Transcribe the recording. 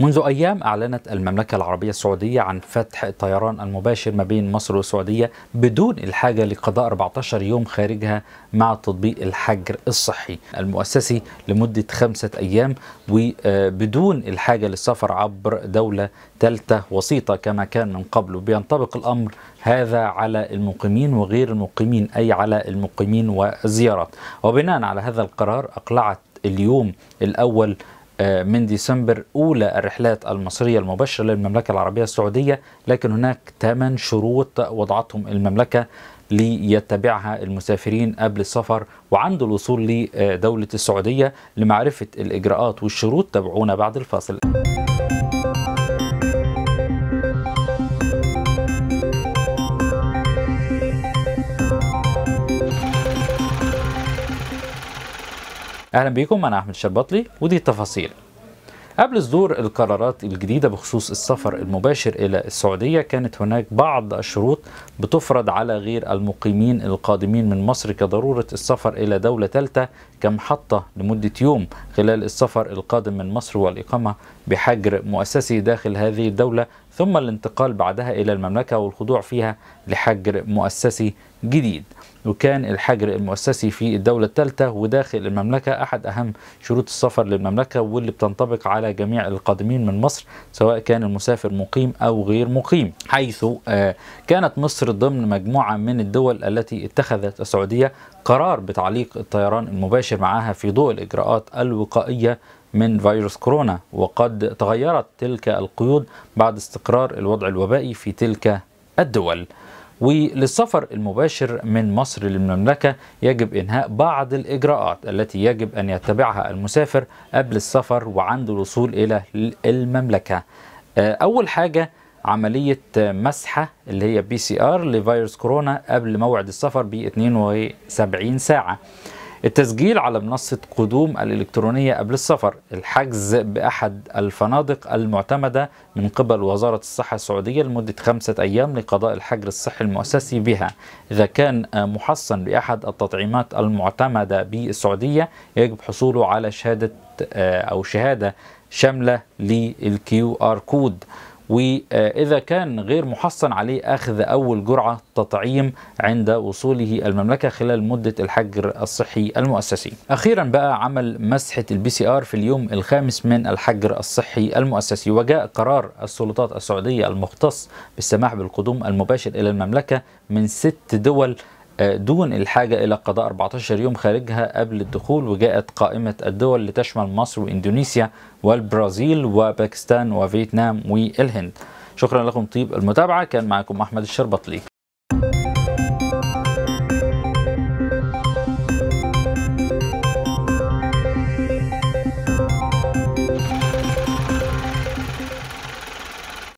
منذ أيام أعلنت المملكة العربية السعودية عن فتح الطيران المباشر ما بين مصر والسعودية بدون الحاجة لقضاء 14 يوم خارجها مع تطبيق الحجر الصحي المؤسسي لمدة خمسة أيام وبدون الحاجة للسفر عبر دولة ثالثة وسيطة كما كان من قبل وبينطبق الأمر هذا على المقيمين وغير المقيمين أي على المقيمين والزيارات وبناء على هذا القرار أقلعت اليوم الأول آه، من ديسمبر أولى الرحلات المصرية المباشرة للمملكة العربية السعودية لكن هناك ثمان شروط وضعتهم المملكة ليتبعها المسافرين قبل السفر وعند الوصول لدولة السعودية لمعرفة الإجراءات والشروط تابعونا بعد الفاصل اهلا بيكم انا احمد شربطلي ودي التفاصيل قبل صدور القرارات الجديدة بخصوص السفر المباشر إلى السعودية كانت هناك بعض الشروط بتفرض على غير المقيمين القادمين من مصر كضرورة السفر إلى دولة ثالثة كمحطة لمدة يوم خلال السفر القادم من مصر والإقامة بحجر مؤسسي داخل هذه الدولة ثم الانتقال بعدها إلى المملكة والخضوع فيها لحجر مؤسسي جديد وكان الحجر المؤسسي في الدولة الثالثة وداخل المملكة أحد أهم شروط السفر للمملكة واللي بتنطبق على جميع القادمين من مصر سواء كان المسافر مقيم أو غير مقيم حيث آه، كانت مصر ضمن مجموعة من الدول التي اتخذت السعودية قرار بتعليق الطيران المباشر معها في ضوء الإجراءات الوقائية من فيروس كورونا وقد تغيرت تلك القيود بعد استقرار الوضع الوبائي في تلك الدول وللسفر المباشر من مصر للمملكة يجب إنهاء بعض الإجراءات التي يجب أن يتبعها المسافر قبل السفر وعند الوصول إلى المملكة آه، أول حاجة عملية مسحة اللي هي بي سي آر لفيروس كورونا قبل موعد السفر ب 72 ساعة التسجيل على منصة قدوم الإلكترونية قبل السفر الحجز بأحد الفنادق المعتمدة من قبل وزارة الصحة السعودية لمدة خمسة أيام لقضاء الحجر الصحي المؤسسي بها إذا كان محصن بأحد التطعيمات المعتمدة بالسعودية يجب حصوله على شهادة آه، أو شهادة شاملة للكيو آر كود وإذا كان غير محصن عليه أخذ أول جرعة تطعيم عند وصوله المملكة خلال مدة الحجر الصحي المؤسسي أخيرا بقى عمل مسحة البي سي آر في اليوم الخامس من الحجر الصحي المؤسسي وجاء قرار السلطات السعودية المختص بالسماح بالقدوم المباشر إلى المملكة من ست دول دون الحاجة إلى قضاء 14 يوم خارجها قبل الدخول وجاءت قائمة الدول لتشمل مصر وإندونيسيا والبرازيل وباكستان وفيتنام والهند شكرا لكم طيب المتابعة كان معكم أحمد الشربطلي